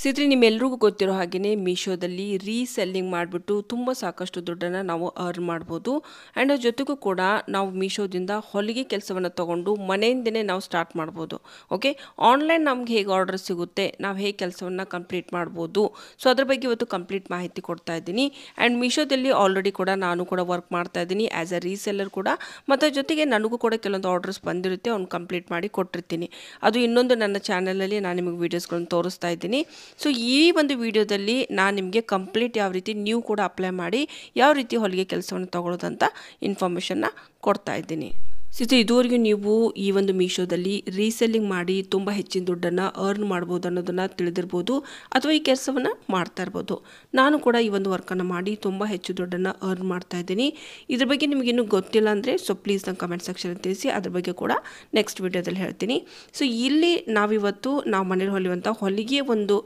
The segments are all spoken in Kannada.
ಸಿದ್ರಿ ನಿಮ್ಮೆಲ್ರಿಗೂ ಗೊತ್ತಿರೋ ಹಾಗೆಯೇ ಮೀಶೋದಲ್ಲಿ ರೀಸೆಲ್ಲಿಂಗ್ ಮಾಡಿಬಿಟ್ಟು ತುಂಬ ಸಾಕಷ್ಟು ದುಡ್ಡನ್ನು ನಾವು ಅರ್ನ್ ಮಾಡ್ಬೋದು ಆ್ಯಂಡ್ ಅದ್ರ ಜೊತೆಗೂ ಕೂಡ ನಾವು ಮೀಶೋದಿಂದ ಹೊಲಿಗೆ ಕೆಲಸವನ್ನು ತೊಗೊಂಡು ಮನೆಯಿಂದನೇ ನಾವು ಸ್ಟಾರ್ಟ್ ಮಾಡ್ಬೋದು ಓಕೆ ಆನ್ಲೈನ್ ನಮ್ಗೆ ಹೇಗೆ ಆರ್ಡರ್ ಸಿಗುತ್ತೆ ನಾವು ಹೇಗೆ ಕೆಲಸವನ್ನು ಕಂಪ್ಲೀಟ್ ಮಾಡ್ಬೋದು ಸೊ ಅದ್ರ ಬಗ್ಗೆ ಇವತ್ತು ಕಂಪ್ಲೀಟ್ ಮಾಹಿತಿ ಕೊಡ್ತಾ ಇದ್ದೀನಿ ಆ್ಯಂಡ್ ಮೀಶೋದಲ್ಲಿ ಆಲ್ರೆಡಿ ಕೂಡ ನಾನು ಕೂಡ ವರ್ಕ್ ಮಾಡ್ತಾ ಇದ್ದೀನಿ ಆ್ಯಸ್ ಅ ರೀಸೆಲ್ಲರ್ ಕೂಡ ಮತ್ತು ಜೊತೆಗೆ ನನಗೂ ಕೂಡ ಕೆಲವೊಂದು ಆರ್ಡರ್ಸ್ ಬಂದಿರುತ್ತೆ ಅವ್ನು ಕಂಪ್ಲೀಟ್ ಮಾಡಿ ಕೊಟ್ಟಿರ್ತೀನಿ ಅದು ಇನ್ನೊಂದು ನನ್ನ ಚಾನಲಲ್ಲಿ ನಾನು ನಿಮಗೆ ವೀಡಿಯೋಸ್ಗಳನ್ನು ತೋರಿಸ್ತಾ ಇದ್ದೀನಿ ಸೊ ಈ ಒಂದು ವಿಡಿಯೋದಲ್ಲಿ ನಾನು ನಿಮಗೆ ಕಂಪ್ಲೀಟ್ ಯಾವ ರೀತಿ ನೀವು ಕೂಡ ಅಪ್ಲೈ ಮಾಡಿ ಯಾವ ರೀತಿ ಹೊಲಿಗೆ ಕೆಲಸವನ್ನು ತೊಗೊಳೋದಂತ ಇನ್ಫಾರ್ಮೇಷನ್ನ ಕೊಡ್ತಾ ಇದ್ದೀನಿ ಸಿದ್ಧ ಇದುವರೆಗೂ ನೀವು ಈ ಒಂದು ಮೀಶೋದಲ್ಲಿ ರೀಸೆಲ್ಲಿಂಗ್ ಮಾಡಿ ತುಂಬ ಹೆಚ್ಚಿನ ದುಡ್ಡನ್ನು ಅರ್ನ್ ಮಾಡ್ಬೋದು ಅನ್ನೋದನ್ನು ತಿಳಿದಿರ್ಬೋದು ಅಥವಾ ಈ ಕೆಲಸವನ್ನು ಮಾಡ್ತಾ ಇರ್ಬೋದು ನಾನು ಕೂಡ ಈ ಒಂದು ವರ್ಕನ್ನು ಮಾಡಿ ತುಂಬ ಹೆಚ್ಚು ದುಡ್ಡನ್ನು ಅರ್ನ್ ಮಾಡ್ತಾ ಇದ್ದೀನಿ ಇದ್ರ ಬಗ್ಗೆ ನಿಮಗಿನ್ನೂ ಗೊತ್ತಿಲ್ಲ ಅಂದರೆ ಸೊ ಪ್ಲೀಸ್ ನಂಗೆ ಕಮೆಂಟ್ ಸೆಕ್ಷನ್ ತಿಳಿಸಿ ಅದ್ರ ಬಗ್ಗೆ ಕೂಡ ನೆಕ್ಸ್ಟ್ ವಿಡಿಯೋದಲ್ಲಿ ಹೇಳ್ತೀನಿ ಸೊ ಇಲ್ಲಿ ನಾವಿವತ್ತು ನಾವು ಮನೇಲಿ ಹೊಲಿಯುವಂಥ ಹೊಲಿಗೆ ಒಂದು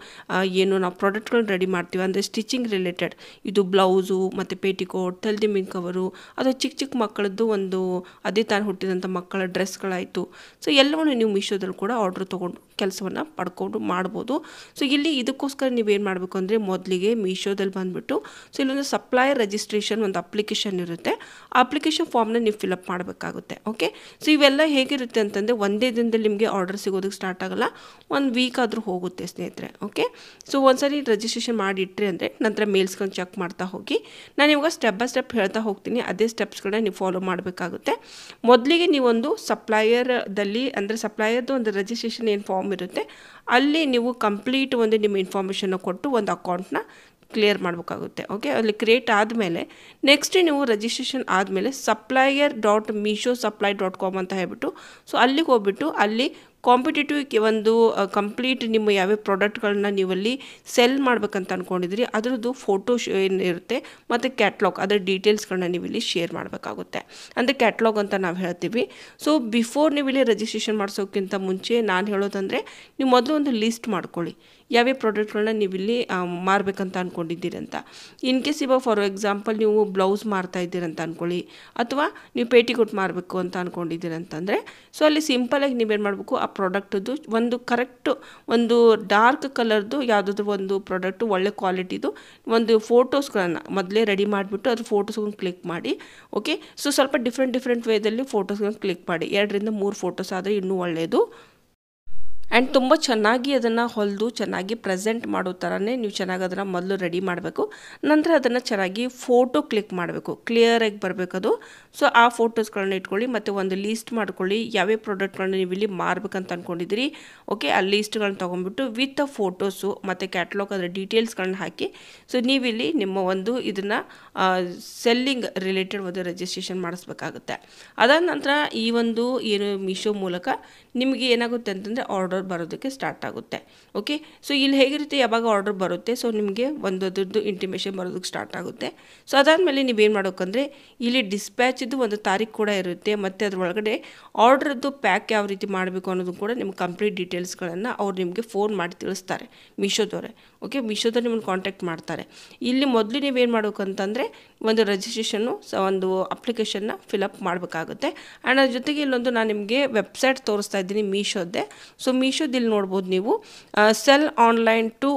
ಏನು ನಾವು ಪ್ರಾಡಕ್ಟ್ಗಳನ್ನ ರೆಡಿ ಮಾಡ್ತೀವಿ ಅಂದರೆ ಸ್ಟಿಚಿಂಗ್ ರಿಲೇಟೆಡ್ ಇದು ಬ್ಲೌಸು ಮತ್ತು ಪೇಟಿಕೋಟ್ ತಲ್ದಿ ಕವರು ಅಥವಾ ಚಿಕ್ಕ ಚಿಕ್ಕ ಮಕ್ಕಳದ್ದು ಒಂದು ಅದೇ ತಾನು ಹುಟ್ಟಿದಂಥ ಮಕ್ಕಳ ಡ್ರೆಸ್ಗಳಾಯಿತು ಸೊ ಎಲ್ಲವನ್ನು ನೀವು ಮೀಶೋದಲ್ಲಿ ಕೂಡ ಆರ್ಡ್ರ್ ತೊಗೊಂಡು ಕೆಲಸವನ್ನು ಪಡ್ಕೊಂಡು ಮಾಡ್ಬೋದು ಸೊ ಇಲ್ಲಿ ಇದಕ್ಕೋಸ್ಕರ ನೀವೇನು ಮಾಡಬೇಕು ಅಂದರೆ ಮೊದಲಿಗೆ ಮೀಶೋದಲ್ಲಿ ಬಂದುಬಿಟ್ಟು ಸೊ ಇಲ್ಲೊಂದು ಸಪ್ಲೈಯರ್ ರಿಜಿಸ್ಟ್ರೇಷನ್ ಒಂದು ಅಪ್ಲಿಕೇಶನ್ ಇರುತ್ತೆ ಆ ಅಪ್ಲಿಕೇಶನ್ ಫಾರ್ಮ್ನ ನೀವು ಫಿಲಪ್ ಮಾಡಬೇಕಾಗುತ್ತೆ ಓಕೆ ಸೊ ಇವೆಲ್ಲ ಹೇಗಿರುತ್ತೆ ಅಂತಂದರೆ ಒಂದೇ ದಿನದಲ್ಲಿ ನಿಮಗೆ ಆರ್ಡರ್ ಸಿಗೋದಕ್ಕೆ ಸ್ಟಾರ್ಟ್ ಆಗೋಲ್ಲ ಒಂದು ವೀಕ್ ಆದರೂ ಹೋಗುತ್ತೆ ಸ್ನೇಹಿತರೆ ಓಕೆ ಸೊ ಒಂದ್ಸರಿ ರಿಜಿಸ್ಟ್ರೇಷನ್ ಮಾಡಿಟ್ರಿ ಅಂದರೆ ನಂತರ ಮೇಲ್ಸ್ಕೊಂಡು ಚೆಕ್ ಮಾಡ್ತಾ ಹೋಗಿ ನಾನು ಇವಾಗ ಸ್ಟೆಪ್ ಬೈ ಸ್ಟೆಪ್ ಹೇಳ್ತಾ ಹೋಗ್ತೀನಿ ಅದೇ ಸ್ಟೆಪ್ಸ್ಗಳನ್ನ ನೀವು ಫಾಲೋ ಮಾಡಬೇಕಾಗುತ್ತೆ ಮೊದಲಿಗೆ ನೀವೊಂದು ಸಪ್ಲೈಯರ್ದಲ್ಲಿ ಅಂದರೆ ಸಪ್ಲೈಯರ್ದು ಒಂದು ರಿಜಿಸ್ಟ್ರೇಷನ್ ಏನು ಫಾರ್ಮ್ ಫಾರ್ಮ್ ಇರುತ್ತೆ ಅಲ್ಲಿ ನೀವು ಕಂಪ್ಲೀಟ್ ಒಂದು ನಿಮ್ಮ ಇನ್ಫಾರ್ಮೇಷನ್ನ ಕೊಟ್ಟು ಒಂದು ಅಕೌಂಟ್ನ ಕ್ಲಿಯರ್ ಮಾಡಬೇಕಾಗುತ್ತೆ ಓಕೆ ಅಲ್ಲಿ ಕ್ರಿಯೇಟ್ ಆದಮೇಲೆ ನೆಕ್ಸ್ಟ್ ನೀವು ರಿಜಿಸ್ಟ್ರೇಷನ್ ಆದಮೇಲೆ supplier dot Meesho supply dot com ಅಂತ ಹೇಳ್ಬಿಟ್ಟು ಸೊ ಅಲ್ಲಿಗೆ ಹೋಗ್ಬಿಟ್ಟು ಅಲ್ಲಿ ಕಾಂಪಿಟೇಟಿವ್ ಒಂದು ಕಂಪ್ಲೀಟ್ ನಿಮ್ಮ ಯಾವ್ಯಾವ ಪ್ರಾಡಕ್ಟ್ಗಳನ್ನ ನೀವಲ್ಲಿ ಸೆಲ್ ಮಾಡ್ಬೇಕಂತ ಅಂದ್ಕೊಂಡಿದ್ರಿ ಅದರದ್ದು ಫೋಟೋ ಏನು ಏನಿರುತ್ತೆ ಮತ್ತು ಕ್ಯಾಟ್ಲಾಗ್ ಅದರ ಡೀಟೇಲ್ಸ್ಗಳನ್ನ ನೀವು ಇಲ್ಲಿ ಶೇರ್ ಮಾಡಬೇಕಾಗುತ್ತೆ ಅಂದರೆ ಕ್ಯಾಟ್ಲಾಗ್ ಅಂತ ನಾವು ಹೇಳ್ತೀವಿ ಸೊ ಬಿಫೋರ್ ನೀವು ಇಲ್ಲಿ ರಿಜಿಸ್ಟ್ರೇಷನ್ ಮಾಡಿಸೋಕ್ಕಿಂತ ಮುಂಚೆ ನಾನು ಹೇಳೋದಂದರೆ ನೀವು ಮೊದಲು ಒಂದು ಲಿಸ್ಟ್ ಮಾಡ್ಕೊಳ್ಳಿ ಯಾವ್ಯಾವ ಪ್ರಾಡಕ್ಟ್ಗಳನ್ನ ನೀವು ಇಲ್ಲಿ ಮಾರಬೇಕಂತ ಅಂದ್ಕೊಂಡಿದ್ದೀರಂತ ಇನ್ ಕೇಸ್ ಇವಾಗ ಫಾರ್ ಎಕ್ಸಾಂಪಲ್ ನೀವು ಬ್ಲೌಸ್ ಮಾರ್ತಾ ಇದ್ದೀರಂತ ಅಂದ್ಕೊಳ್ಳಿ ಅಥವಾ ನೀವು ಕೊಟ್ಟು ಮಾರಬೇಕು ಅಂತ ಅಂದ್ಕೊಂಡಿದ್ದೀರಂತಂದರೆ ಸೊ ಅಲ್ಲಿ ಸಿಂಪಲಾಗಿ ನೀವೇನು ಮಾಡಬೇಕು ಆ ಪ್ರಾಡಕ್ಟದ್ದು ಒಂದು ಕರೆಕ್ಟು ಒಂದು ಡಾರ್ಕ್ ಕಲರ್ದು ಯಾವುದಾದ್ರೂ ಒಂದು ಪ್ರಾಡಕ್ಟು ಒಳ್ಳೆ ಕ್ವಾಲಿಟಿದು ಒಂದು ಫೋಟೋಸ್ಗಳನ್ನು ಮೊದಲೇ ರೆಡಿ ಮಾಡಿಬಿಟ್ಟು ಅದ್ರ ಫೋಟೋಸ್ಗಳನ್ನ ಕ್ಲಿಕ್ ಮಾಡಿ ಓಕೆ ಸೊ ಸ್ವಲ್ಪ ಡಿಫ್ರೆಂಟ್ ಡಿಫ್ರೆಂಟ್ ವೇದಲ್ಲಿ ಫೋಟೋಸ್ಗಳನ್ನ ಕ್ಲಿಕ್ ಮಾಡಿ ಎರಡರಿಂದ ಮೂರು ಫೋಟೋಸ್ ಆದರೆ ಇನ್ನೂ ಒಳ್ಳೆಯದು ಆ್ಯಂಡ್ ತುಂಬ ಚೆನ್ನಾಗಿ ಅದನ್ನು ಹೊಲಿದು ಚೆನ್ನಾಗಿ ಪ್ರೆಸೆಂಟ್ ಮಾಡೋ ಥರನೇ ನೀವು ಚೆನ್ನಾಗಿ ಅದನ್ನು ಮೊದಲು ರೆಡಿ ಮಾಡಬೇಕು ನಂತರ ಅದನ್ನು ಚೆನ್ನಾಗಿ ಫೋಟೋ ಕ್ಲಿಕ್ ಮಾಡಬೇಕು ಕ್ಲಿಯರಾಗಿ ಬರಬೇಕದು ಸೊ ಆ ಫೋಟೋಸ್ಗಳನ್ನ ಇಟ್ಕೊಳ್ಳಿ ಮತ್ತು ಒಂದು ಲೀಸ್ಟ್ ಮಾಡ್ಕೊಳ್ಳಿ ಯಾವ್ಯಾವ ಪ್ರಾಡಕ್ಟ್ಗಳನ್ನ ನೀವು ಇಲ್ಲಿ ಮಾರ್ಬೇಕಂತ ಅಂದ್ಕೊಂಡಿದ್ದೀರಿ ಓಕೆ ಆ ಲೀಸ್ಟ್ಗಳನ್ನ ತೊಗೊಂಡ್ಬಿಟ್ಟು ವಿತ್ ಅ ಫೋಟೋಸು ಮತ್ತು ಕ್ಯಾಟ್ಲಾಗ್ ಅದರ ಡೀಟೇಲ್ಸ್ಗಳನ್ನ ಹಾಕಿ ಸೊ ನೀವಿಲ್ಲಿ ನಿಮ್ಮ ಒಂದು ಇದನ್ನು ಸೆಲ್ಲಿಂಗ್ ರಿಲೇಟೆಡ್ ಒಂದು ರಿಜಿಸ್ಟ್ರೇಷನ್ ಮಾಡಿಸ್ಬೇಕಾಗುತ್ತೆ ಅದಾದ ನಂತರ ಈ ಒಂದು ಏನು ಮೀಶೋ ಮೂಲಕ ನಿಮಗೆ ಏನಾಗುತ್ತೆ ಅಂತಂದರೆ ಆರ್ಡರ್ ಆರ್ಡರ್ ಬರೋದಕ್ಕೆ ಸ್ಟಾರ್ಟ್ ಆಗುತ್ತೆ ಓಕೆ ಸೊ ಇಲ್ಲಿ ಹೇಗಿರುತ್ತೆ ಯಾವಾಗ ಆರ್ಡರ್ ಬರುತ್ತೆ ಸೊ ನಿಮಗೆ ಒಂದು ಅದರದ್ದು ಇಂಟಿಮೇಷನ್ ಬರೋದಕ್ಕೆ ಸ್ಟಾರ್ಟ್ ಆಗುತ್ತೆ ಸೊ ಅದಾದಮೇಲೆ ನೀವೇನು ಮಾಡೋಕ್ಕಂದರೆ ಇಲ್ಲಿ ಡಿಸ್ಪ್ಯಾಚಿದ್ದು ಒಂದು ತಾರೀಕು ಕೂಡ ಇರುತ್ತೆ ಮತ್ತು ಅದರೊಳಗಡೆ ಆರ್ಡ್ರದ್ದು ಪ್ಯಾಕ್ ಯಾವ ರೀತಿ ಮಾಡಬೇಕು ಅನ್ನೋದು ಕೂಡ ನಿಮ್ಗೆ ಕಂಪ್ಲೀಟ್ ಡೀಟೇಲ್ಸ್ಗಳನ್ನು ಅವ್ರು ನಿಮಗೆ ಫೋನ್ ಮಾಡಿ ತಿಳಿಸ್ತಾರೆ ಮೀಶೋದವರೇ ಓಕೆ ಮೀಶೋದಲ್ಲಿ ನಿಮ್ಮನ್ನು ಕಾಂಟ್ಯಾಕ್ಟ್ ಮಾಡ್ತಾರೆ ಇಲ್ಲಿ ಮೊದಲು ನೀವೇನು ಅಂತಂದರೆ ಒಂದು ರಿಜಿಸ್ಟ್ರೇಷನ್ನು ಒಂದು ಅಪ್ಲಿಕೇಶನ್ನ ಫಿಲಪ್ ಮಾಡಬೇಕಾಗುತ್ತೆ ಆ್ಯಂಡ್ ಅದ್ರ ಜೊತೆಗೆ ಇಲ್ಲೊಂದು ನಾನು ನಿಮಗೆ ವೆಬ್ಸೈಟ್ ತೋರಿಸ್ತಾ ಇದ್ದೀನಿ ಮೀಶೋದ್ದೆ ಸೊ ಮೀಶೋದಲ್ಲಿ ಇಲ್ಲಿ ನೋಡ್ಬೋದು ನೀವು sell online to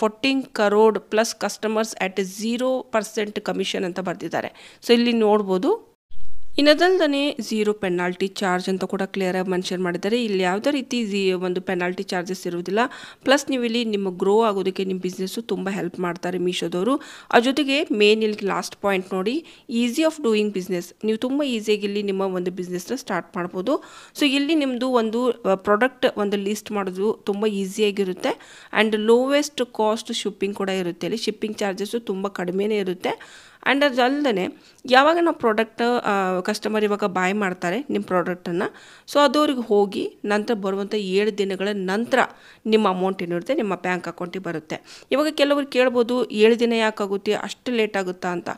fourteen crore plus customers at zero percent commission ಅಂತ ಬರೆದಿದ್ದಾರೆ ಸೊ ಇಲ್ಲಿ ನೋಡ್ಬೋದು ಇನ್ನದಲ್ಲದೆ ಝೀರೋ ಪೆನಾಲ್ಟಿ ಚಾರ್ಜ್ ಅಂತ ಕೂಡ ಕ್ಲಿಯರ್ ಆಗಿ ಮೆನ್ಷನ್ ಮಾಡಿದ್ದಾರೆ ಇಲ್ಲಿ ಯಾವುದೇ ರೀತಿ ಝೀ ಒಂದು ಪೆನಾಲ್ಟಿ ಚಾರ್ಜಸ್ ಇರೋದಿಲ್ಲ ಪ್ಲಸ್ ನೀವು ಇಲ್ಲಿ ನಿಮ್ಮ ಗ್ರೋ ಆಗೋದಕ್ಕೆ ನಿಮ್ಮ ಬಿಸ್ನೆಸ್ಸು ತುಂಬ ಹೆಲ್ಪ್ ಮಾಡ್ತಾರೆ ಮೀಶೋದವರು ಆ ಜೊತೆಗೆ ಮೇನ್ ಇಲ್ಲಿ ಲಾಸ್ಟ್ ಪಾಯಿಂಟ್ ನೋಡಿ ಈಸಿ ಆಫ್ ಡೂಯಿಂಗ್ ಬಿಸ್ನೆಸ್ ನೀವು ತುಂಬ ಈಸಿಯಾಗಿ ಇಲ್ಲಿ ನಿಮ್ಮ ಒಂದು ಬಿಸ್ನೆಸ್ನ ಸ್ಟಾರ್ಟ್ ಮಾಡ್ಬೋದು ಸೊ ಇಲ್ಲಿ ನಿಮ್ಮದು ಒಂದು ಪ್ರಾಡಕ್ಟ್ ಒಂದು ಲಿಸ್ಟ್ ಮಾಡೋದು ತುಂಬ ಈಸಿಯಾಗಿರುತ್ತೆ ಆ್ಯಂಡ್ ಲೋವೆಸ್ಟ್ ಕಾಸ್ಟ್ ಶಿಪ್ಪಿಂಗ್ ಕೂಡ ಇರುತ್ತೆ ಇಲ್ಲಿ ಶಿಪ್ಪಿಂಗ್ ಚಾರ್ಜಸ್ಸು ತುಂಬ ಕಡಿಮೆನೇ ಇರುತ್ತೆ ಆ್ಯಂಡ್ ಅದಲ್ಲದೆ ಯಾವಾಗ ನಾವು ಪ್ರಾಡಕ್ಟ್ ಕಸ್ಟಮರ್ ಇವಾಗ ಬಾಯ್ ಮಾಡ್ತಾರೆ ನಿಮ್ಮ ಪ್ರಾಡಕ್ಟನ್ನು ಸೊ ಅದವ್ರಿಗೆ ಹೋಗಿ ನಂತರ ಬರುವಂಥ ಏಳು ದಿನಗಳ ನಂತರ ನಿಮ್ಮ ಅಮೌಂಟ್ ಏನಿರುತ್ತೆ ನಿಮ್ಮ ಬ್ಯಾಂಕ್ ಅಕೌಂಟಿಗೆ ಬರುತ್ತೆ ಇವಾಗ ಕೆಲವರು ಕೇಳ್ಬೋದು ಏಳು ದಿನ ಯಾಕಾಗುತ್ತೆ ಅಷ್ಟು ಲೇಟ್ ಆಗುತ್ತಾ ಅಂತ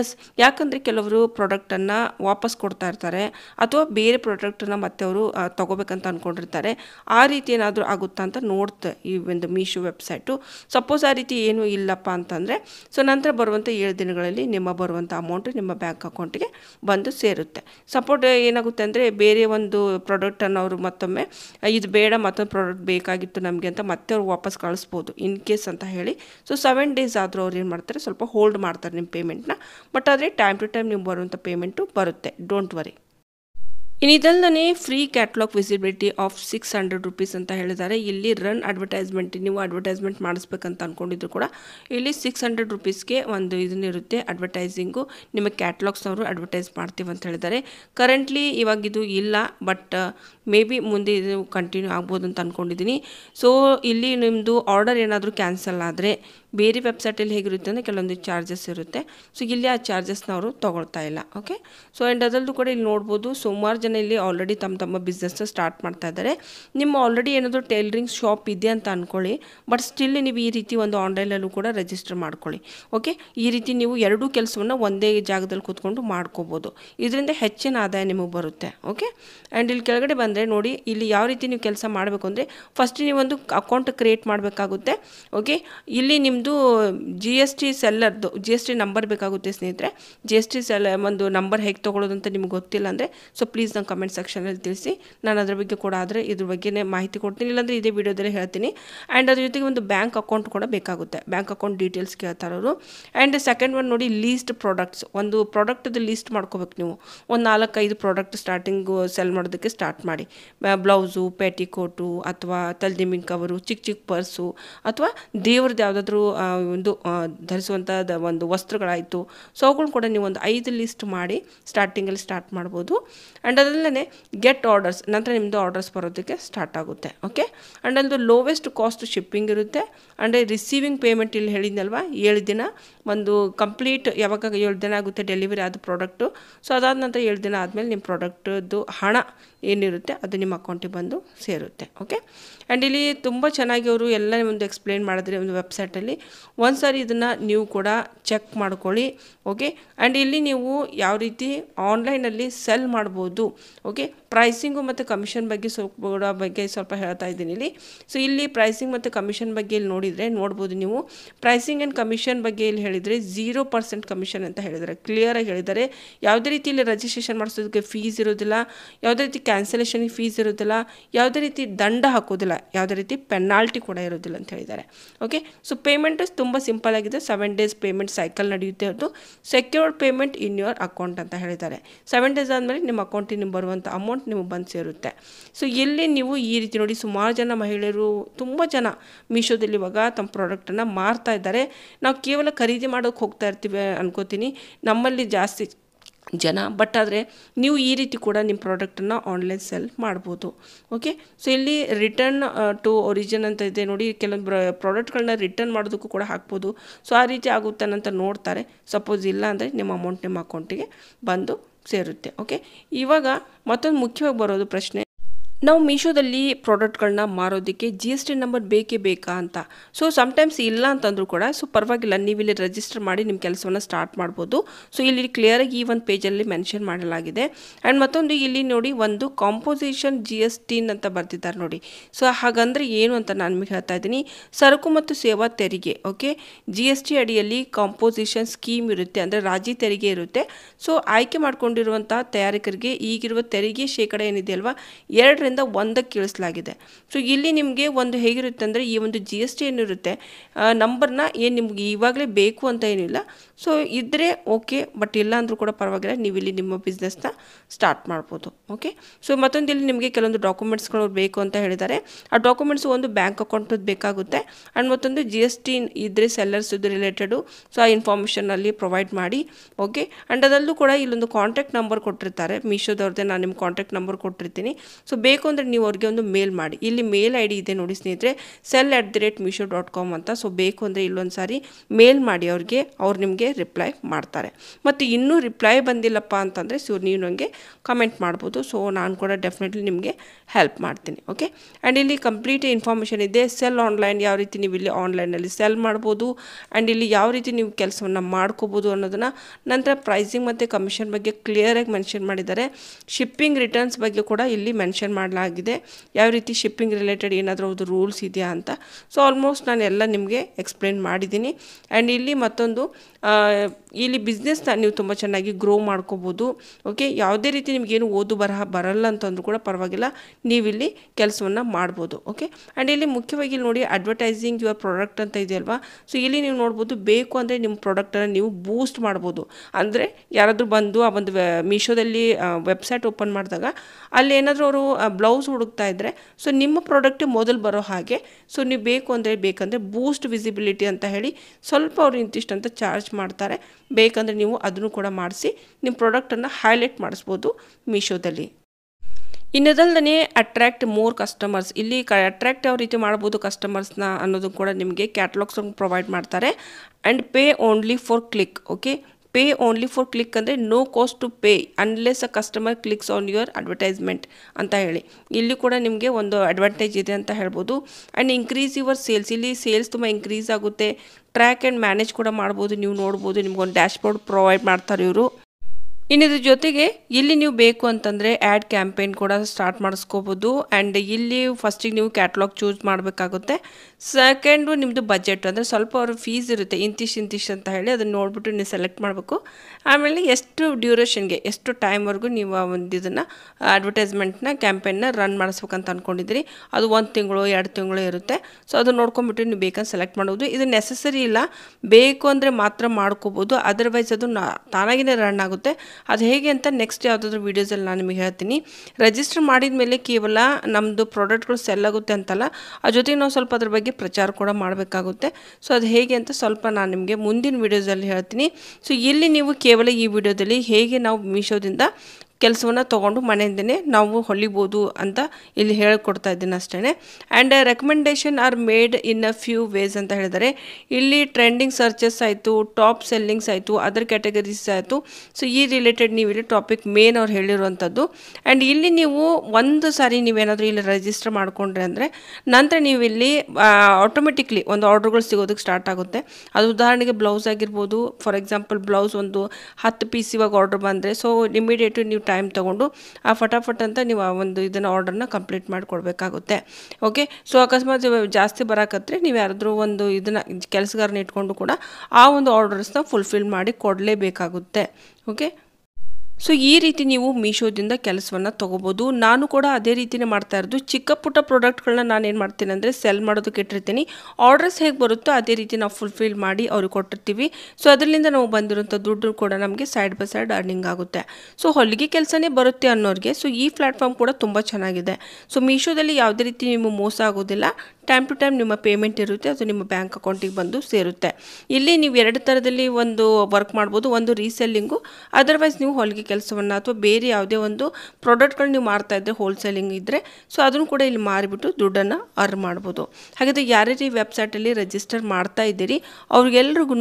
ಎಸ್ ಯಾಕಂದರೆ ಕೆಲವರು ಪ್ರಾಡಕ್ಟನ್ನು ವಾಪಸ್ ಕೊಡ್ತಾ ಇರ್ತಾರೆ ಅಥವಾ ಬೇರೆ ಪ್ರಾಡಕ್ಟನ್ನು ಮತ್ತೆ ಅವರು ತೊಗೋಬೇಕಂತ ಅಂದ್ಕೊಂಡಿರ್ತಾರೆ ಆ ರೀತಿ ಏನಾದರೂ ಆಗುತ್ತಾ ಅಂತ ನೋಡ್ತೆ ಈ ಒಂದು ಮೀಶೋ ವೆಬ್ಸೈಟು ಸಪೋಸ್ ಆ ರೀತಿ ಏನೂ ಇಲ್ಲಪ್ಪ ಅಂತಂದರೆ ಸೊ ನಂತರ ಬರುವಂಥ ಏಳು ದಿನಗಳಲ್ಲಿ ನಿಮ್ಮ ಬರುವಂಥ ಅಮೌಂಟು ನಿಮ್ಮ ಬ್ಯಾಂಕ್ ಅಕೌಂಟಿಗೆ ಬಂದು ಸೇರುತ್ತೆ ಸಪೋರ್ಟ್ ಏನಾಗುತ್ತೆ ಅಂದರೆ ಬೇರೆ ಒಂದು ಪ್ರಾಡಕ್ಟನ್ನು ಅವರು ಮತ್ತೊಮ್ಮೆ ಇದು ಬೇಡ ಮತ್ತೊಂದು ಪ್ರಾಡಕ್ಟ್ ಬೇಕಾಗಿತ್ತು ನಮಗೆ ಅಂತ ಮತ್ತೆ ಅವ್ರು ವಾಪಸ್ ಕಳಿಸ್ಬೋದು ಇನ್ ಕೇಸ್ ಅಂತ ಹೇಳಿ ಸೊ ಸೆವೆನ್ ಡೇಸ್ ಆದರೂ ಅವ್ರು ಏನು ಮಾಡ್ತಾರೆ ಸ್ವಲ್ಪ ಹೋಲ್ಡ್ ಮಾಡ್ತಾರೆ ನಿಮ್ಮ ಪೇಮೆಂಟ್ನ ಬಟ್ ಆದರೆ ಟೈಮ್ ಟು ಟೈಮ್ ನೀವು ಬರುವಂಥ ಪೇಮೆಂಟು ಬರುತ್ತೆ ಡೋಂಟ್ ವರಿ ಇನ್ನಿದಲ್ಲದೆ free catalogue visibility of six hundred rupees ಅಂತ ಹೇಳಿದ್ದಾರೆ ಇಲ್ಲಿ ರನ್ ಅಡ್ವರ್ಟೈಸ್ಮೆಂಟ್ ನೀವು ಅಡ್ವರ್ಟೈಸ್ಮೆಂಟ್ ಮಾಡಿಸ್ಬೇಕಂತ ಅಂದ್ಕೊಂಡಿದ್ರು ಕೂಡ ಇಲ್ಲಿ ಸಿಕ್ಸ್ ಹಂಡ್ರೆಡ್ ರುಪೀಸ್ಗೆ ಒಂದು ಇದನ್ನಿರುತ್ತೆ ಅಡ್ವರ್ಟೈಸಿಂಗು ನಿಮ್ಮ ಕ್ಯಾಟ್ಲಾಗ್ಸ್ ಅವರು ಅಡ್ವರ್ಟೈಸ್ ಮಾಡ್ತೀವಿ ಅಂತ ಹೇಳಿದ್ದಾರೆ ಕರೆಂಟ್ಲಿ ಇವಾಗಿದು ಇಲ್ಲ ಬಟ್ ಮೇ ಬಿ ಮುಂದೆ ಇದು ಕಂಟಿನ್ಯೂ ಆಗ್ಬೋದು ಅಂತ ಅಂದ್ಕೊಂಡಿದ್ದೀನಿ ಸೊ ಇಲ್ಲಿ ನಿಮ್ಮದು ಆರ್ಡರ್ ಏನಾದರೂ ಕ್ಯಾನ್ಸಲ್ ಆದರೆ ಬೇರೆ ವೆಬ್ಸೈಟಲ್ಲಿ ಹೇಗಿರುತ್ತೆ ಅಂದರೆ ಕೆಲವೊಂದು ಚಾರ್ಜಸ್ ಇರುತ್ತೆ ಸೊ ಇಲ್ಲಿ ಆ ಚಾರ್ಜಸ್ನ ಅವರು ತೊಗೊಳ್ತಾ ಇಲ್ಲ ಓಕೆ ಸೊ ಆ್ಯಂಡ್ ಅದರಲ್ಲೂ ಕೂಡ ಇಲ್ಲಿ ನೋಡ್ಬೋದು ಸುಮಾರು ಜನ ಇಲ್ಲಿ ಆಲ್ರೆಡಿ ತಮ್ಮ ತಮ್ಮ ಬಿಸ್ನೆಸ್ನ ಸ್ಟಾರ್ಟ್ ಮಾಡ್ತಾ ಇದ್ದಾರೆ ನಿಮ್ಮ ಆಲ್ರೆಡಿ ಏನಾದರೂ ಟೈಲರಿಂಗ್ ಶಾಪ್ ಇದೆ ಅಂತ ಅಂದ್ಕೊಳ್ಳಿ ಬಟ್ ಸ್ಟಿಲ್ ನೀವು ಈ ರೀತಿ ಒಂದು ಆನ್ಲೈನಲ್ಲೂ ಕೂಡ ರಿಜಿಸ್ಟರ್ ಮಾಡ್ಕೊಳ್ಳಿ ಓಕೆ ಈ ರೀತಿ ನೀವು ಎರಡೂ ಕೆಲಸವನ್ನು ಒಂದೇ ಜಾಗದಲ್ಲಿ ಕೂತ್ಕೊಂಡು ಮಾಡ್ಕೋಬೋದು ಇದರಿಂದ ಹೆಚ್ಚಿನ ಆದಾಯ ನಿಮಗೆ ಬರುತ್ತೆ ಓಕೆ ಆ್ಯಂಡ್ ಇಲ್ಲಿ ಕೆಳಗಡೆ ಬಂದರೆ ನೋಡಿ ಇಲ್ಲಿ ಯಾವ ರೀತಿ ನೀವು ಕೆಲಸ ಮಾಡಬೇಕು ಅಂದರೆ ಫಸ್ಟ್ ನೀವೊಂದು ಅಕೌಂಟ್ ಕ್ರಿಯೇಟ್ ಮಾಡಬೇಕಾಗುತ್ತೆ ಓಕೆ ಇಲ್ಲಿ ನಿಮ್ಮ ಇದು ಜಿ ಎಸ್ ಟಿ ಸೆಲ್ಲರ್ದು ಜಿ ಎಸ್ ಟಿ ನಂಬರ್ ಬೇಕಾಗುತ್ತೆ ಸ್ನೇಹಿತರೆ ಜಿ ಎಸ್ ಟಿ ಸೆಲ್ ಒಂದು ನಂಬರ್ ಹೇಗೆ ತೊಗೊಳೋದು ಅಂತ ನಿಮ್ಗೆ ಗೊತ್ತಿಲ್ಲ ಅಂದರೆ ಸೊ ಪ್ಲೀಸ್ ನಂಗೆ ಕಮೆಂಟ್ ಸೆಕ್ಷನಲ್ಲಿ ತಿಳಿಸಿ ನಾನು ಅದ್ರ ಬಗ್ಗೆ ಕೂಡ ಆದರೆ ಇದ್ರ ಬಗ್ಗೆನೇ ಮಾಹಿತಿ ಕೊಡ್ತೀನಿ ಇಲ್ಲಾಂದರೆ ಇದೇ ವಿಡಿಯೋದಲ್ಲೇ ಹೇಳ್ತೀನಿ ಆ್ಯಂಡ್ ಅದ್ರ ಜೊತೆಗೆ ಒಂದು ಬ್ಯಾಂಕ್ ಅಕೌಂಟ್ ಕೂಡ ಬೇಕಾಗುತ್ತೆ ಬ್ಯಾಂಕ್ ಅಕೌಂಟ್ ಡೀಟೇಲ್ಸ್ ಕೇಳ್ತಾರೋರು ಆ್ಯಂಡ್ ಸೆಕೆಂಡ್ ಒನ್ ನೋಡಿ ಲೀಸ್ಟ್ ಪ್ರಾಡಕ್ಟ್ಸ್ ಒಂದು ಪ್ರಾಡಕ್ಟದು ಲೀಸ್ಟ್ ಮಾಡ್ಕೋಬೇಕು ನೀವು ಒಂದು ನಾಲ್ಕೈದು ಪ್ರಾಡಕ್ಟ್ ಸ್ಟಾರ್ಟಿಂಗು ಸೆಲ್ ಮಾಡೋದಕ್ಕೆ ಸ್ಟಾರ್ಟ್ ಮಾಡಿ ಬ್ಲೌಸು ಪೇಟಿಕೋಟು ಅಥವಾ ತಲೆದಿಂಬಿನ ಕವರು ಚಿಕ್ಕ ಚಿಕ್ಕ ಪರ್ಸು ಅಥವಾ ದೇವ್ರದ್ದು ಯಾವುದಾದ್ರೂ ಒಂದು ಧರಿಸುವಂಥದ್ದು ಒಂದು ವಸ್ತ್ರಗಳಾಯಿತು ಸೊ ಅವುಗಳನ್ನ ಕೂಡ ನೀವು ಒಂದು ಐದು ಲಿಸ್ಟ್ ಮಾಡಿ ಸ್ಟಾರ್ಟಿಂಗಲ್ಲಿ ಸ್ಟಾರ್ಟ್ ಮಾಡ್ಬೋದು ಆ್ಯಂಡ್ ಅದರಲ್ಲೇ ಗೆಟ್ ಆರ್ಡರ್ಸ್ ನಂತರ ನಿಮ್ಮದು ಆರ್ಡರ್ಸ್ ಬರೋದಕ್ಕೆ ಸ್ಟಾರ್ಟ್ ಆಗುತ್ತೆ ಓಕೆ ಆ್ಯಂಡ್ ಅಲ್ಲದು ಲೋವೆಸ್ಟ್ ಕಾಸ್ಟ್ ಶಿಪ್ಪಿಂಗ್ ಇರುತ್ತೆ ಆ್ಯಂಡ್ ರಿಸೀವಿಂಗ್ ಪೇಮೆಂಟ್ ಇಲ್ಲಿ ಹೇಳಿದ್ನಲ್ವ ಏಳು ದಿನ ಒಂದು ಕಂಪ್ಲೀಟ್ ಯಾವಾಗ ಏಳು ದಿನ ಆಗುತ್ತೆ ಡೆಲಿವರಿ ಆದ ಪ್ರಾಡಕ್ಟು ಸೊ ಅದಾದ ನಂತರ ಏಳು ದಿನ ಆದಮೇಲೆ ನಿಮ್ಮ ಪ್ರಾಡಕ್ಟದ್ದು ಹಣ ಏನಿರುತ್ತೆ ಅದು ನಿಮ್ಮ ಅಕೌಂಟಿಗೆ ಬಂದು ಸೇರುತ್ತೆ ಓಕೆ ಆ್ಯಂಡ್ ಇಲ್ಲಿ ತುಂಬ ಚೆನ್ನಾಗಿ ಅವರು ಎಲ್ಲ ಒಂದು ಎಕ್ಸ್ಪ್ಲೇನ್ ಮಾಡಿದ್ರೆ ಒಂದು ವೆಬ್ಸೈಟಲ್ಲಿ ಒಂದು ಸಾರಿ ಇದನ್ನು ನೀವು ಕೂಡ ಚೆಕ್ ಮಾಡ್ಕೊಳ್ಳಿ ಓಕೆ ಆ್ಯಂಡ್ ಇಲ್ಲಿ ನೀವು ಯಾವ ರೀತಿ ಆನ್ಲೈನಲ್ಲಿ ಸೆಲ್ ಮಾಡ್ಬೋದು ಓಕೆ ಪ್ರೈಸಿಂಗು ಮತ್ತು ಕಮಿಷನ್ ಬಗ್ಗೆ ಸ್ವಲ್ಪ ಬಗ್ಗೆ ಸ್ವಲ್ಪ ಹೇಳ್ತಾ ಇದ್ದೀನಿ ಇಲ್ಲಿ ಸೊ ಇಲ್ಲಿ ಪ್ರೈಸಿಂಗ್ ಮತ್ತು ಕಮಿಷನ್ ಬಗ್ಗೆ ಇಲ್ಲಿ ನೋಡಿದರೆ ನೋಡ್ಬೋದು ನೀವು ಪ್ರೈಸಿಂಗ್ ಆ್ಯಂಡ್ ಕಮಿಷನ್ ಬಗ್ಗೆ ಇಲ್ಲಿ ಹೇಳಿದರೆ ಝೀರೋ ಪರ್ಸೆಂಟ್ ಕಮಿಷನ್ ಅಂತ ಹೇಳಿದರೆ ಕ್ಲಿಯರಾಗಿ ಹೇಳಿದ್ದಾರೆ ಯಾವುದೇ ರೀತಿ ಇಲ್ಲಿ ರಿಜಿಸ್ಟ್ರೇಷನ್ ಮಾಡಿಸೋದಕ್ಕೆ ಫೀಸ್ ಇರೋದಿಲ್ಲ ಯಾವುದೇ ರೀತಿ ಕ್ಯಾನ್ಸಲೇಷನ್ಗೆ ಫೀಸ್ ಇರೋದಿಲ್ಲ ಯಾವುದೇ ರೀತಿ ದಂಡ ಹಾಕೋದಿಲ್ಲ ಯಾವುದೇ ರೀತಿ ಪೆನಾಲ್ಟಿ ಕೂಡ ಇರೋದಿಲ್ಲ ಅಂತ ಹೇಳಿದ್ದಾರೆ ಓಕೆ ಸೊ ಪೇಮೆಂಟ್ ತುಂಬ ಸಿಂಪಲ್ ಆಗಿದೆ ಸೆವೆನ್ ಡೇಸ್ ಪೇಮೆಂಟ್ ಸೈಕಲ್ ನಡೆಯುತ್ತೆ ಅದು secured payment in your account ಅಂತ ಹೇಳಿದ್ದಾರೆ ಸೆವೆನ್ ಡೇಸ್ ಆದಮೇಲೆ ನಿಮ್ಮ ಅಕೌಂಟಿಗೆ ಬರುವಂಥ ಅಮೌಂಟ್ ಅಮೌಂಟ್ ನಿಮಗೆ ಬಂದು ಸೇರುತ್ತೆ ಸೊ ಎಲ್ಲಿ ನೀವು ಈ ರೀತಿ ನೋಡಿ ಸುಮಾರು ಜನ ಮಹಿಳೆಯರು ತುಂಬ ಜನ ಮೀಶೋದಲ್ಲಿ ಇವಾಗ ತಮ್ಮ ಪ್ರಾಡಕ್ಟನ್ನು ಮಾರ್ತಾ ಇದ್ದಾರೆ ನಾವು ಕೇವಲ ಖರೀದಿ ಮಾಡೋಕ್ಕೆ ಹೋಗ್ತಾ ಇರ್ತೀವಿ ಅನ್ಕೋತೀನಿ ನಮ್ಮಲ್ಲಿ ಜಾಸ್ತಿ ಜನ ಬಟ್ ಆದರೆ ನೀವು ಈ ರೀತಿ ಕೂಡ ನಿಮ್ಮ ಪ್ರಾಡಕ್ಟನ್ನು ಆನ್ಲೈನ್ ಸೆಲ್ ಮಾಡ್ಬೋದು ಓಕೆ ಸೊ ಇಲ್ಲಿ ರಿಟರ್ನ್ ಟು ಒರಿಜಿನ್ ಅಂತ ಇದೆ ನೋಡಿ ಕೆಲವೊಂದು ಪ್ರಾಡಕ್ಟ್ಗಳನ್ನ ರಿಟರ್ನ್ ಮಾಡೋದಕ್ಕೂ ಕೂಡ ಹಾಕ್ಬೋದು ಸೊ ಆ ರೀತಿ ಆಗುತ್ತಾನಂತ ನೋಡ್ತಾರೆ ಸಪೋಸ್ ಇಲ್ಲ ಅಂದರೆ ನಿಮ್ಮ ಅಮೌಂಟ್ ನಿಮ್ಮ ಅಕೌಂಟಿಗೆ ಬಂದು ಸೇರುತ್ತೆ ಓಕೆ ಇವಾಗ ಮತ್ತೊಂದು ಮುಖ್ಯವಾಗಿ ಬರೋದು ಪ್ರಶ್ನೆ ನಾವು ಮೀಶೋದಲ್ಲಿ ಪ್ರಾಡಕ್ಟ್ಗಳನ್ನ ಮಾರೋದಕ್ಕೆ ಜಿ ಎಸ್ ಟಿ ನಂಬರ್ ಬೇಕೇ ಬೇಕಾ ಅಂತ ಸೊ ಸಮಟೈಮ್ಸ್ ಇಲ್ಲ ಅಂತಂದರೂ ಕೂಡ ಸೊ ಪರವಾಗಿಲ್ಲ ನೀವು ಇಲ್ಲಿ ರಿಜಿಸ್ಟರ್ ಮಾಡಿ ನಿಮ್ಮ ಕೆಲಸವನ್ನು ಸ್ಟಾರ್ಟ್ ಮಾಡ್ಬೋದು ಸೊ ಇಲ್ಲಿ ಕ್ಲಿಯರಾಗಿ ಈ ಒಂದು ಪೇಜಲ್ಲಿ ಮೆನ್ಷನ್ ಮಾಡಲಾಗಿದೆ ಆ್ಯಂಡ್ ಮತ್ತೊಂದು ಇಲ್ಲಿ ನೋಡಿ ಒಂದು ಕಾಂಪೋಸಿಷನ್ ಜಿ ಎಸ್ ಟಿನ್ ಅಂತ ಬರ್ತಿದ್ದಾರೆ ನೋಡಿ ಸೊ ಹಾಗಂದರೆ ಏನು ಅಂತ ನಾನು ನಿಮಗೆ ಹೇಳ್ತಾ ಇದ್ದೀನಿ ಸರಕು ಮತ್ತು ಸೇವಾ ತೆರಿಗೆ ಓಕೆ ಜಿ ಎಸ್ ಟಿ ಅಡಿಯಲ್ಲಿ ಕಾಂಪೋಸಿಷನ್ ಸ್ಕೀಮ್ ಇರುತ್ತೆ ಅಂದರೆ ರಾಜಿ ತೆರಿಗೆ ಇರುತ್ತೆ ಸೊ ಆಯ್ಕೆ ಮಾಡಿಕೊಂಡಿರುವಂಥ ತಯಾರಕರಿಗೆ ಈಗಿರುವ ತೆರಿಗೆ ಶೇಕಡ ಏನಿದೆ ಅಲ್ವಾ ಎರಡರಿಂದ ಎರಡರಿಂದ ಒಂದಕ್ಕೆ ಇಳಿಸಲಾಗಿದೆ ಸೊ ಇಲ್ಲಿ ನಿಮಗೆ ಒಂದು ಹೇಗಿರುತ್ತೆ ಅಂದರೆ ಈ ಒಂದು ಜಿ ಎಸ್ ಟಿ ಏನಿರುತ್ತೆ ನಂಬರ್ನ ಏನು ನಿಮ್ಗೆ ಇವಾಗಲೇ ಬೇಕು ಅಂತ ಏನಿಲ್ಲ ಸೊ ಇದ್ದರೆ ಓಕೆ ಬಟ್ ಇಲ್ಲ ಅಂದರೂ ಕೂಡ ಪರವಾಗಿಲ್ಲ ನೀವು ಇಲ್ಲಿ ನಿಮ್ಮ ಬಿಸ್ನೆಸ್ನ ಸ್ಟಾರ್ಟ್ ಮಾಡ್ಬೋದು ಓಕೆ ಸೊ ಮತ್ತೊಂದು ಇಲ್ಲಿ ನಿಮಗೆ ಕೆಲವೊಂದು ಡಾಕ್ಯುಮೆಂಟ್ಸ್ಗಳು ಬೇಕು ಅಂತ ಹೇಳಿದ್ದಾರೆ ಆ ಡಾಕ್ಯುಮೆಂಟ್ಸ್ ಒಂದು ಬ್ಯಾಂಕ್ ಅಕೌಂಟ್ ಬೇಕಾಗುತ್ತೆ ಆ್ಯಂಡ್ ಮತ್ತೊಂದು ಜಿ ಎಸ್ ಟಿ ಇದ್ದರೆ ಸೆಲ್ಲರ್ಸದ್ದು ರಿಲೇಟೆಡು ಸೊ ಆ ಅಲ್ಲಿ ಪ್ರೊವೈಡ್ ಮಾಡಿ ಓಕೆ ಆ್ಯಂಡ್ ಅದರಲ್ಲೂ ಕೂಡ ಇಲ್ಲೊಂದು ಕಾಂಟ್ಯಾಕ್ಟ್ ನಂಬರ್ ಕೊಟ್ಟಿರ್ತಾರೆ ಮೀಶೋದವ್ರದ್ದೇ ನಾನು ನಿಮ್ಮ ಕಾಂಟ್ಯಾಕ್ಟ್ ನಂಬರ್ ಕೊಟ್ಟಿರ್ತೀನಿ ಸೊ ಬೇಕು ಅಂದರೆ ನೀವು ಅವ್ರಿಗೆ ಒಂದು ಮೇಲ್ ಮಾಡಿ ಇಲ್ಲಿ ಮೇಲ್ ಐ ಡಿ ಇದೆ ನೋಡಿ ಸ್ನೇಹಿತರೆ sell at the rate Meesho dot com ಅಂತ ಸೊ ಬೇಕು ಅಂದರೆ ಇಲ್ಲೊಂದು ಸಾರಿ ಮೇಲ್ ಮಾಡಿ ಅವ್ರಿಗೆ ಅವ್ರು ನಿಮಗೆ ರಿಪ್ಲೈ ಮಾಡ್ತಾರೆ ಮತ್ತು ಇನ್ನೂ ರಿಪ್ಲೈ ಬಂದಿಲ್ಲಪ್ಪ ಅಂತಂದರೆ ಸೊ ನೀವು ನನಗೆ ಕಮೆಂಟ್ ಮಾಡ್ಬೋದು ಸೊ ನಾನು ಕೂಡ ಡೆಫಿನೆಟ್ಲಿ ನಿಮಗೆ ಹೆಲ್ಪ್ ಮಾಡ್ತೀನಿ ಓಕೆ ಆ್ಯಂಡ್ ಇಲ್ಲಿ ಕಂಪ್ಲೀಟ್ ಇನ್ಫಾರ್ಮೇಷನ್ ಇದೆ ಸೆಲ್ ಆನ್ಲೈನ್ ಯಾವ ರೀತಿ ನೀವು ಇಲ್ಲಿ ಆನ್ಲೈನಲ್ಲಿ ಸೆಲ್ ಮಾಡ್ಬೋದು ಆ್ಯಂಡ್ ಇಲ್ಲಿ ಯಾವ ರೀತಿ ನೀವು ಕೆಲಸವನ್ನು ಮಾಡ್ಕೋಬೋದು ಅನ್ನೋದನ್ನು ನಂತರ ಪ್ರೈಸಿಂಗ್ ಮತ್ತು ಕಮಿಷನ್ ಬಗ್ಗೆ ಕ್ಲಿಯರಾಗಿ ಮೆನ್ಷನ್ ಮಾಡಿದ್ದಾರೆ ಶಿಪ್ಪಿಂಗ್ ರಿಟರ್ನ್ಸ್ ಬಗ್ಗೆ ಕೂಡ ಇಲ್ಲಿ ಮೆನ್ಷನ್ ಮಾಡಿ ಮಾಡಲಾಗಿದೆ ಯಾವ ರೀತಿ ಶಿಪ್ಪಿಂಗ್ ರಿಲೇಟೆಡ್ ಏನಾದರೂ ಒಂದು ರೂಲ್ಸ್ ಇದೆಯಾ ಅಂತ ಸೊ ಆಲ್ಮೋಸ್ಟ್ ನಾನು ಎಲ್ಲ ನಿಮಗೆ ಎಕ್ಸ್ಪ್ಲೇನ್ ಮಾಡಿದ್ದೀನಿ ಆ್ಯಂಡ್ ಇಲ್ಲಿ ಮತ್ತೊಂದು ಇಲ್ಲಿ ಬಿಸ್ನೆಸ್ನ ನೀವು ತುಂಬ ಚೆನ್ನಾಗಿ ಗ್ರೋ ಮಾಡ್ಕೋಬೋದು ಓಕೆ ಯಾವುದೇ ರೀತಿ ನಿಮಗೇನು ಓದು ಬರಹ ಬರಲ್ಲ ಅಂತಂದ್ರೂ ಕೂಡ ಪರವಾಗಿಲ್ಲ ನೀವಿಲ್ಲಿ ಕೆಲಸವನ್ನು ಮಾಡ್ಬೋದು ಓಕೆ ಆ್ಯಂಡ್ ಇಲ್ಲಿ ಮುಖ್ಯವಾಗಿ ಇಲ್ಲಿ ನೋಡಿ ಅಡ್ವರ್ಟೈಸಿಂಗ್ ಯುವರ್ ಪ್ರಾಡಕ್ಟ್ ಅಂತ ಇದೆಯಲ್ವಾ ಸೊ ಇಲ್ಲಿ ನೀವು ನೋಡ್ಬೋದು ಬೇಕು ಅಂದರೆ ನಿಮ್ಮ ಪ್ರಾಡಕ್ಟನ್ನು ನೀವು ಬೂಸ್ಟ್ ಮಾಡ್ಬೋದು ಅಂದರೆ ಯಾರಾದರೂ ಬಂದು ಆ ಒಂದು ಮೀಶೋದಲ್ಲಿ ವೆಬ್ಸೈಟ್ ಓಪನ್ ಮಾಡಿದಾಗ ಅಲ್ಲಿ ಏನಾದರೂ ಅವರು ಬ್ಲೌಸ್ ಹುಡುಕ್ತಾ ಇದ್ದರೆ ಸೊ ನಿಮ್ಮ ಪ್ರಾಡಕ್ಟ್ ಮೊದಲು ಬರೋ ಹಾಗೆ ಸೊ ನೀವು ಬೇಕು ಅಂದರೆ ಬೇಕಂದರೆ ಬೂಸ್ಟ್ ವಿಸಿಬಿಲಿಟಿ ಅಂತ ಹೇಳಿ ಸ್ವಲ್ಪ ಅವ್ರು ಅಂತ ಚಾರ್ಜ್ ಮಾಡ್ತಾರೆ ಬೇಕಂದರೆ ನೀವು ಅದನ್ನು ಕೂಡ ಮಾಡಿಸಿ ನಿಮ್ಮ ಪ್ರಾಡಕ್ಟನ್ನು ಹೈಲೈಟ್ ಮಾಡಿಸ್ಬೋದು ಮೀಶೋದಲ್ಲಿ ಇನ್ನದಲ್ಲದೇ ಅಟ್ರ್ಯಾಕ್ಟ್ ಮೋರ್ ಕಸ್ಟಮರ್ಸ್ ಇಲ್ಲಿ ಕ ಅಟ್ರ್ಯಾಕ್ಟ್ ಯಾವ ರೀತಿ ಮಾಡ್ಬೋದು ಕಸ್ಟಮರ್ಸ್ನ ಅನ್ನೋದು ಕೂಡ ನಿಮಗೆ ಕ್ಯಾಟ್ಲಾಗ್ಸ್ ಪ್ರೊವೈಡ್ ಮಾಡ್ತಾರೆ and pay only for click okay pay only for click ಅಂದರೆ no cost to pay unless a customer clicks on your advertisement ಅಂತ ಹೇಳಿ ಇಲ್ಲಿ ಕೂಡ ನಿಮಗೆ ಒಂದು ಅಡ್ವಾಂಟೇಜ್ ಇದೆ ಅಂತ ಹೇಳ್ಬೋದು ಆ್ಯಂಡ್ ಇನ್ಕ್ರೀಸ್ ಯುವರ್ ಸೇಲ್ಸ್ ಇಲ್ಲಿ ಸೇಲ್ಸ್ ತುಂಬ ಇನ್ಕ್ರೀಸ್ ಆಗುತ್ತೆ ಟ್ರ್ಯಾಕ್ ಆ್ಯಂಡ್ ಮ್ಯಾನೇಜ್ ಕೂಡ ಮಾಡ್ಬೋದು ನೀವು ನೋಡ್ಬೋದು ನಿಮ್ಗೊಂದು ಡ್ಯಾಶ್ ಬೋರ್ಡ್ ಪ್ರೊವೈಡ್ ಮಾಡ್ತಾರೆ ಇವರು ಇನ್ನಿದ್ರ ಜೊತೆಗೆ ಇಲ್ಲಿ ನೀವು ಬೇಕು ಅಂತಂದರೆ ಆ್ಯಡ್ ಕ್ಯಾಂಪೇನ್ ಕೂಡ ಸ್ಟಾರ್ಟ್ ಮಾಡಿಸ್ಕೋಬೋದು ಆ್ಯಂಡ್ ಇಲ್ಲಿ ಫಸ್ಟಿಗೆ ನೀವು ಕ್ಯಾಟ್ಲಾಗ್ ಚೂಸ್ ಮಾಡಬೇಕಾಗುತ್ತೆ ಸೆಕೆಂಡು ನಿಮ್ಮದು ಬಜೆಟ್ ಅಂದರೆ ಸ್ವಲ್ಪ ಅವ್ರ ಫೀಸ್ ಇರುತ್ತೆ ಇಂತಿಷ್ಟು ಇಂತಿಷ್ಟು ಅಂತ ಹೇಳಿ ಅದನ್ನು ನೋಡಿಬಿಟ್ಟು ನೀವು ಸೆಲೆಕ್ಟ್ ಮಾಡಬೇಕು ಆಮೇಲೆ ಎಷ್ಟು ಡ್ಯೂರೇಷನ್ಗೆ ಎಷ್ಟು ಟೈಮ್ವರೆಗೂ ನೀವು ಆ ಒಂದು ಇದನ್ನು ಅಡ್ವರ್ಟೈಸ್ಮೆಂಟ್ನ ಕ್ಯಾಂಪೇನ್ನ ರನ್ ಮಾಡಿಸ್ಬೇಕಂತ ಅಂದ್ಕೊಂಡಿದ್ದೀರಿ ಅದು ಒಂದು ತಿಂಗಳು ಎರಡು ತಿಂಗಳು ಇರುತ್ತೆ ಸೊ ಅದನ್ನು ನೋಡ್ಕೊಂಬಿಟ್ಟು ನೀವು ಬೇಕಂತ ಸೆಲೆಕ್ಟ್ ಮಾಡೋದು ಇದು ನೆಸಸರಿ ಇಲ್ಲ ಬೇಕು ಅಂದರೆ ಮಾತ್ರ ಮಾಡ್ಕೋಬೋದು ಅದರ್ವೈಸ್ ಅದು ನಾ ತಾನಾಗಿನೇ ರನ್ ಆಗುತ್ತೆ ಅದು ಹೇಗೆ ಅಂತ ನೆಕ್ಸ್ಟ್ ಯಾವುದಾದ್ರು ವೀಡಿಯೋಸಲ್ಲಿ ನಾನು ನಿಮಗೆ ಹೇಳ್ತೀನಿ ರಿಜಿಸ್ಟರ್ ಮಾಡಿದ ಮೇಲೆ ಕೇವಲ ನಮ್ಮದು ಪ್ರಾಡಕ್ಟ್ಗಳು ಸೆಲ್ ಆಗುತ್ತೆ ಅಂತಲ್ಲ ಅದ್ರ ಜೊತೆಗೆ ನಾವು ಸ್ವಲ್ಪ ಅದ್ರ ಬಗ್ಗೆ ಪ್ರಚಾರ ಕೂಡ ಮಾಡಬೇಕಾಗುತ್ತೆ ಸೊ ಅದು ಹೇಗೆ ಅಂತ ಸ್ವಲ್ಪ ನಾನು ನಿಮಗೆ ಮುಂದಿನ ವೀಡಿಯೋಸಲ್ಲಿ ಹೇಳ್ತೀನಿ ಸೊ ಇಲ್ಲಿ ನೀವು ಕೇವಲ ಈ ವಿಡಿಯೋದಲ್ಲಿ ಹೇಗೆ ನಾವು ಮೀಶೋದಿಂದ ಕೆಲಸವನ್ನು ತೊಗೊಂಡು ಮನೆಯಿಂದನೇ ನಾವು ಹೊಲಿಬೋದು ಅಂತ ಇಲ್ಲಿ ಹೇಳಿಕೊಡ್ತಾ ಇದ್ದೀನಿ ಅಷ್ಟೇ and recommendation are made in a few ways ಅಂತ ಹೇಳಿದರೆ ಇಲ್ಲಿ ಟ್ರೆಂಡಿಂಗ್ ಸರ್ಚಸ್ ಆಯಿತು ಟಾಪ್ ಸೆಲ್ಲಿಂಗ್ಸ್ ಆಯಿತು ಅದರ್ ಕ್ಯಾಟಗರೀಸ್ ಆಯಿತು ಸೊ ಈ ರಿಲೇಟೆಡ್ ನೀವು ಇಲ್ಲಿ ಟಾಪಿಕ್ ಮೇನ್ ಅವ್ರು ಹೇಳಿರುವಂಥದ್ದು ಆ್ಯಂಡ್ ಇಲ್ಲಿ ನೀವು ಒಂದು ಸಾರಿ ನೀವೇನಾದರೂ ಇಲ್ಲಿ ರಿಜಿಸ್ಟರ್ ಮಾಡಿಕೊಂಡ್ರೆ ಅಂದರೆ ನಂತರ ನೀವು ಇಲ್ಲಿ ಆಟೋಮೆಟಿಕ್ಲಿ ಒಂದು ಆರ್ಡ್ರ್ಗಳು ಸಿಗೋದಕ್ಕೆ ಸ್ಟಾರ್ಟ್ ಆಗುತ್ತೆ ಅದು ಉದಾಹರಣೆಗೆ ಬ್ಲೌಸ್ ಆಗಿರ್ಬೋದು ಫಾರ್ ಎಕ್ಸಾಂಪಲ್ ಬ್ಲೌಸ್ ಒಂದು ಹತ್ತು ಪೀಸ್ ಇವಾಗ ಆರ್ಡ್ರ್ ಬಂದರೆ ಸೊ ಇಮಿಡಿಯೇಟ್ ನೀವು ಟೈಮ್ ತೊಗೊಂಡು ಆ ಫಟಾಫಟ್ ಅಂತ ನೀವು ಆ ಒಂದು ಇದನ್ನು ಆರ್ಡರ್ನ ಕಂಪ್ಲೀಟ್ ಮಾಡಿಕೊಡ್ಬೇಕಾಗುತ್ತೆ ಓಕೆ ಸೊ ಅಕಸ್ಮಾತ್ ಜಾಸ್ತಿ ಬರೋಕತ್ತರೆ ನೀವು ಯಾರಾದರೂ ಒಂದು ಇದನ್ನು ಕೆಲಸಗಾರನ ಇಟ್ಕೊಂಡು ಕೂಡ ಆ ಒಂದು ಆರ್ಡರ್ಸ್ನ ಫುಲ್ಫಿಲ್ ಮಾಡಿ ಕೊಡಲೇಬೇಕಾಗುತ್ತೆ ಓಕೆ ಸೊ ಈ ರೀತಿ ನೀವು ಮೀಶೋದಿಂದ ಕೆಲಸವನ್ನು ತೊಗೋಬೋದು ನಾನು ಕೂಡ ಅದೇ ರೀತಿಯೇ ಮಾಡ್ತಾ ಇರೋದು ಚಿಕ್ಕ ಪುಟ್ಟ ಪ್ರಾಡಕ್ಟ್ಗಳನ್ನ ನಾನು ಏನು ಮಾಡ್ತೀನಿ ಅಂದರೆ ಸೆಲ್ ಮಾಡೋದಕ್ಕೆ ಇಟ್ಟಿರ್ತೀನಿ ಆರ್ಡರ್ಸ್ ಹೇಗೆ ಬರುತ್ತೋ ಅದೇ ರೀತಿ ನಾವು ಫುಲ್ಫಿಲ್ ಮಾಡಿ ಅವ್ರಿಗೆ ಕೊಟ್ಟಿರ್ತೀವಿ ಸೊ ಅದರಿಂದ ನಾವು ಬಂದಿರೋಂಥ ದುಡ್ಡು ಕೂಡ ನಮಗೆ ಸೈಡ್ ಬೈ ಸೈಡ್ ಅರ್ನಿಂಗ್ ಆಗುತ್ತೆ ಸೊ ಹೊಲಿಗೆ ಕೆಲಸನೇ ಬರುತ್ತೆ ಅನ್ನೋರಿಗೆ ಸೊ ಈ ಪ್ಲಾಟ್ಫಾರ್ಮ್ ಕೂಡ ತುಂಬ ಚೆನ್ನಾಗಿದೆ ಸೊ ಮೀಶೋದಲ್ಲಿ ಯಾವುದೇ ರೀತಿ ನೀವು ಮೋಸ ಆಗೋದಿಲ್ಲ ಟೈಮ್ ಟು ಟೈಮ್ ನಿಮ್ಮ ಪೇಮೆಂಟ್ ಇರುತ್ತೆ ಅದು ನಿಮ್ಮ ಬ್ಯಾಂಕ್ ಅಕೌಂಟಿಗೆ ಬಂದು ಸೇರುತ್ತೆ ಇಲ್ಲಿ ನೀವು ಎರಡು ಥರದಲ್ಲಿ ಒಂದು ವರ್ಕ್ ಮಾಡ್ಬೋದು ಒಂದು ರೀಸೆಲ್ಲಿಂಗು ಅದರ್ವೈಸ್ ನೀವು ಹೊಲಿಗೆ ಕೆಲಸವನ್ನು ಅಥವಾ ಬೇರೆ ಯಾವುದೇ ಒಂದು ಪ್ರಾಡಕ್ಟ್ಗಳು ನೀವು ಮಾರ್ತಾ ಇದ್ದರೆ ಹೋಲ್ಸೇಲಿಂಗ್ ಇದ್ದರೆ ಸೊ ಅದನ್ನು ಕೂಡ ಇಲ್ಲಿ ಮಾರಿಬಿಟ್ಟು ದುಡ್ಡನ್ನು ಅರ್ನ್ ಮಾಡ್ಬೋದು ಹಾಗಾದರೆ ಯಾರ್ಯಾರು ಈ ವೆಬ್ಸೈಟಲ್ಲಿ ರಿಜಿಸ್ಟರ್ ಮಾಡ್ತಾ ಇದ್ದೀರಿ ಅವ್ರಿಗೆಲ್ರಿಗೂ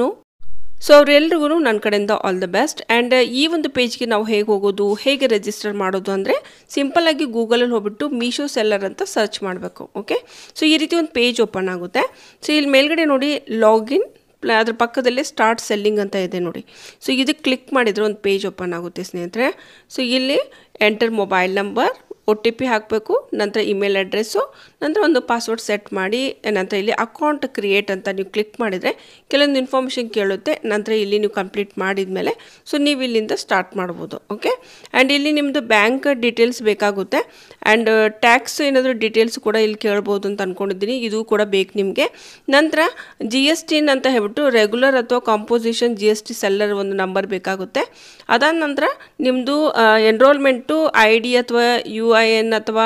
ಸೊ ಅವರೆಲ್ರಿಗೂ ನನ್ನ ಕಡೆಯಿಂದ ಆಲ್ ದ ಬೆಸ್ಟ್ ಆ್ಯಂಡ್ ಈ ಒಂದು ಪೇಜ್ಗೆ ನಾವು ಹೇಗೆ ಹೋಗೋದು ಹೇಗೆ ರಿಜಿಸ್ಟರ್ ಮಾಡೋದು ಅಂದರೆ ಸಿಂಪಲ್ಲಾಗಿ ಗೂಗಲಲ್ಲಿ ಹೋಗ್ಬಿಟ್ಟು ಮೀಶೋ ಸೆಲ್ಲರ್ ಅಂತ ಸರ್ಚ್ ಮಾಡಬೇಕು ಓಕೆ ಸೊ ಈ ರೀತಿ ಒಂದು ಪೇಜ್ ಓಪನ್ ಆಗುತ್ತೆ ಸೊ ಇಲ್ಲಿ ಮೇಲ್ಗಡೆ ನೋಡಿ ಲಾಗಿನ್ ಅದ್ರ ಪಕ್ಕದಲ್ಲೇ ಸ್ಟಾರ್ಟ್ ಸೆಲ್ಲಿಂಗ್ ಅಂತ ಇದೆ ನೋಡಿ ಸೊ ಇದಕ್ಕೆ ಕ್ಲಿಕ್ ಮಾಡಿದರೆ ಒಂದು ಪೇಜ್ ಓಪನ್ ಆಗುತ್ತೆ ಸ್ನೇಹಿತರೆ ಸೊ ಇಲ್ಲಿ enter mobile number O T P ಹಾಕಬೇಕು ನಂತರ ಇಮೇಲ್ ಅಡ್ರೆಸ್ಸು ನಂತರ ಒಂದು ಪಾಸ್ವರ್ಡ್ ಸೆಟ್ ಮಾಡಿ ನಂತರ ಇಲ್ಲಿ ಅಕೌಂಟ್ ಕ್ರಿಯೇಟ್ ಅಂತ ನೀವು ಕ್ಲಿಕ್ ಮಾಡಿದರೆ ಕೆಲವೊಂದು ಇನ್ಫಾರ್ಮೇಷನ್ ಕೇಳುತ್ತೆ ನಂತರ ಇಲ್ಲಿ ನೀವು ಕಂಪ್ಲೀಟ್ ಮಾಡಿದ ಮೇಲೆ ಸೊ ನೀವು ಇಲ್ಲಿಂದ ಸ್ಟಾರ್ಟ್ ಮಾಡ್ಬೋದು ಓಕೆ ಆ್ಯಂಡ್ ಇಲ್ಲಿ ನಿಮ್ಮದು ಬ್ಯಾಂಕ್ ಡೀಟೇಲ್ಸ್ ಬೇಕಾಗುತ್ತೆ ಆ್ಯಂಡ್ ಟ್ಯಾಕ್ಸ್ ಏನಾದರೂ ಡೀಟೇಲ್ಸ್ ಕೂಡ ಇಲ್ಲಿ ಕೇಳ್ಬೋದು ಅಂತ ಅಂದ್ಕೊಂಡಿದ್ದೀನಿ ಇದು ಕೂಡ ಬೇಕು ನಿಮಗೆ ನಂತರ ಜಿ ಎಸ್ ಟಿನ್ ಅಂತ ಹೇಳ್ಬಿಟ್ಟು ರೆಗ್ಯುಲರ್ ಅಥವಾ composition G S T seller ಒಂದು ನಂಬರ್ ಬೇಕಾಗುತ್ತೆ ಅದಾದ ನಂತರ ನಿಮ್ಮದು ಎನ್ರೋಲ್ಮೆಂಟು ಐ ಡಿ ಅಥವಾ ಯು ಐ ಎನ್ ಅಥವಾ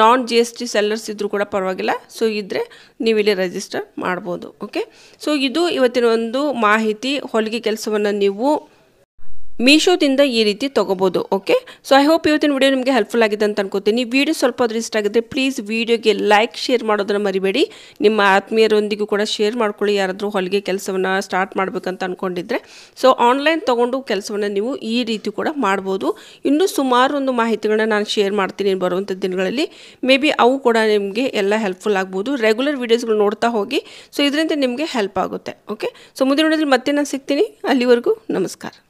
non G S T sellers ಇದ್ದರೂ ಕೂಡ ಪರವಾಗಿಲ್ಲ ಸೊ ಇದ್ದರೆ ನೀವು ಇಲ್ಲಿ ರಿಜಿಸ್ಟರ್ ಮಾಡ್ಬೋದು ಓಕೆ ಸೊ ಇದು ಇವತ್ತಿನ ಒಂದು ಮಾಹಿತಿ ಹೊಲಿಗೆ ಕೆಲಸವನ್ನು ನೀವು ಮೀಶೋದಿಂದ ಈ ರೀತಿ ತೊಗೋಬೋದು ಓಕೆ ಸೊ ಐ ಹೋಪ್ ಇವತ್ತಿನ ವಿಡಿಯೋ ನಿಮಗೆ ಹೆಲ್ಪ್ಫುಲ್ ಆಗಿದೆ ಅಂತ ಅನ್ಕೋತೀನಿ ವಿಡಿಯೋ ಸ್ವಲ್ಪ ಆದರೂ ಇಷ್ಟ ಆಗಿದ್ರೆ ಪ್ಲೀಸ್ ವಿಡಿಯೋಗೆ ಲೈಕ್ ಶೇರ್ ಮಾಡೋದನ್ನು ಮರಿಬೇಡಿ ನಿಮ್ಮ ಆತ್ಮೀಯರೊಂದಿಗೂ ಕೂಡ ಶೇರ್ ಮಾಡ್ಕೊಳ್ಳಿ ಯಾರಾದರೂ ಹೊಲಿಗೆ ಕೆಲಸವನ್ನು ಸ್ಟಾರ್ಟ್ ಮಾಡಬೇಕಂತ ಅಂದ್ಕೊಂಡಿದ್ರೆ ಸೊ ಆನ್ಲೈನ್ ತೊಗೊಂಡು ಕೆಲಸವನ್ನು ನೀವು ಈ ರೀತಿ ಕೂಡ ಮಾಡ್ಬೋದು ಇನ್ನೂ ಸುಮಾರು ಒಂದು ಮಾಹಿತಿಗಳನ್ನ ನಾನು ಶೇರ್ ಮಾಡ್ತೀನಿ ಬರುವಂಥ ದಿನಗಳಲ್ಲಿ ಮೇ ಬಿ ಅವು ಕೂಡ ನಿಮಗೆ ಎಲ್ಲ ಹೆಲ್ಪ್ಫುಲ್ ಆಗ್ಬೋದು ರೆಗ್ಯುಲರ್ ವೀಡಿಯೋಸ್ಗಳು ನೋಡ್ತಾ ಹೋಗಿ ಸೊ ಇದರಿಂದ ನಿಮಗೆ ಹೆಲ್ಪ್ ಆಗುತ್ತೆ ಓಕೆ ಸೊ ಮುಂದಿನ ವಿಡಿಯೋದಲ್ಲಿ ಮತ್ತೆ ನಾನು ಸಿಗ್ತೀನಿ ಅಲ್ಲಿವರೆಗೂ ನಮಸ್ಕಾರ